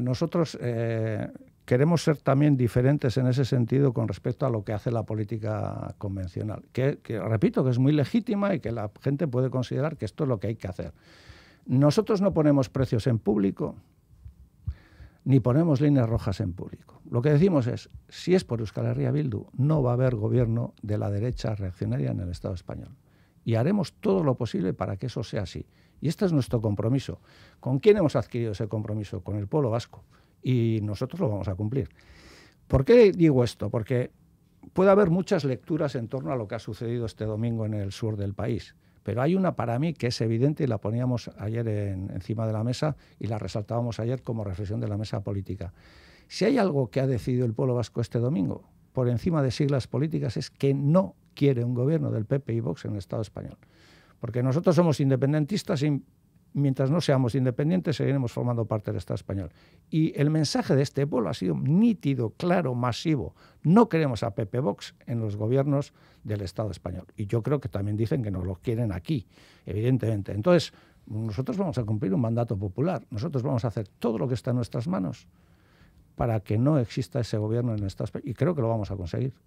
nosotros eh, queremos ser también diferentes en ese sentido con respecto a lo que hace la política convencional, que repito que es muy legítima y que la gente puede considerar que esto es lo que hay que hacer. Nosotros no ponemos precios en público, ni ponemos líneas rojas en público. Lo que decimos es, si es por Euskal Herria Bildu, no va a haber gobierno de la derecha reaccionaria en el Estado español y haremos todo lo posible para que eso sea así. Y este es nuestro compromiso. ¿Con quién hemos adquirido ese compromiso? Con el pueblo vasco. Y nosotros lo vamos a cumplir. ¿Por qué digo esto? Porque puede haber muchas lecturas en torno a lo que ha sucedido este domingo en el sur del país. Pero hay una para mí que es evidente y la poníamos ayer encima de la mesa y la resaltábamos ayer como reflexión de la mesa política. Si hay algo que ha decidido el pueblo vasco este domingo, por encima de siglas políticas, es que no quiere un gobierno del PP y Vox en el Estado español. Porque nosotros somos independentistas y mientras no seamos independientes seguiremos formando parte del Estado español. Y el mensaje de este pueblo ha sido nítido, claro, masivo. No queremos a PP Vox en los gobiernos del Estado español. Y yo creo que también dicen que nos lo quieren aquí, evidentemente. Entonces, nosotros vamos a cumplir un mandato popular. Nosotros vamos a hacer todo lo que está en nuestras manos para que no exista ese gobierno en el Estado español. Y creo que lo vamos a conseguir.